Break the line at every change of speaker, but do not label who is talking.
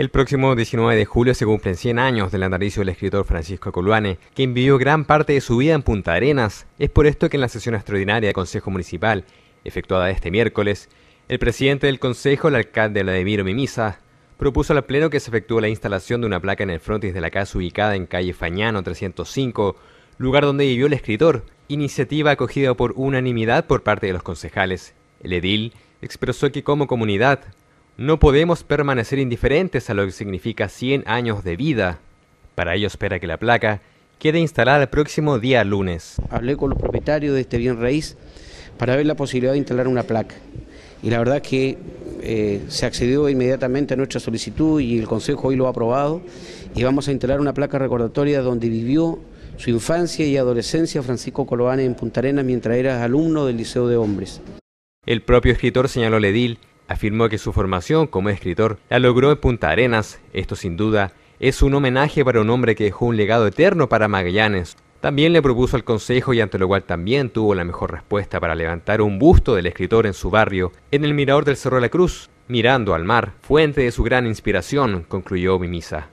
El próximo 19 de julio se cumplen 100 años del natalicio del escritor Francisco Coluane, quien vivió gran parte de su vida en Punta Arenas. Es por esto que en la sesión extraordinaria del Consejo Municipal, efectuada este miércoles, el presidente del Consejo, el alcalde Vladimiro Mimisa, propuso al Pleno que se efectúe la instalación de una placa en el frontis de la casa ubicada en calle Fañano 305, lugar donde vivió el escritor, iniciativa acogida por unanimidad por parte de los concejales. El edil expresó que como comunidad no podemos permanecer indiferentes a lo que significa 100 años de vida. Para ello espera que la placa quede instalada el próximo día lunes. Hablé con los propietarios de este bien
raíz para ver la posibilidad de instalar una placa. Y la verdad es que eh, se accedió inmediatamente a nuestra solicitud y el Consejo hoy lo ha aprobado y vamos a instalar una placa recordatoria donde vivió su infancia y adolescencia Francisco Coloane en Punta Arenas mientras era alumno
del Liceo de Hombres. El propio escritor señaló a Ledil afirmó que su formación como escritor la logró en Punta Arenas. Esto sin duda es un homenaje para un hombre que dejó un legado eterno para Magallanes. También le propuso al consejo y ante lo cual también tuvo la mejor respuesta para levantar un busto del escritor en su barrio, en el mirador del Cerro de la Cruz, mirando al mar, fuente de su gran inspiración, concluyó Mimisa.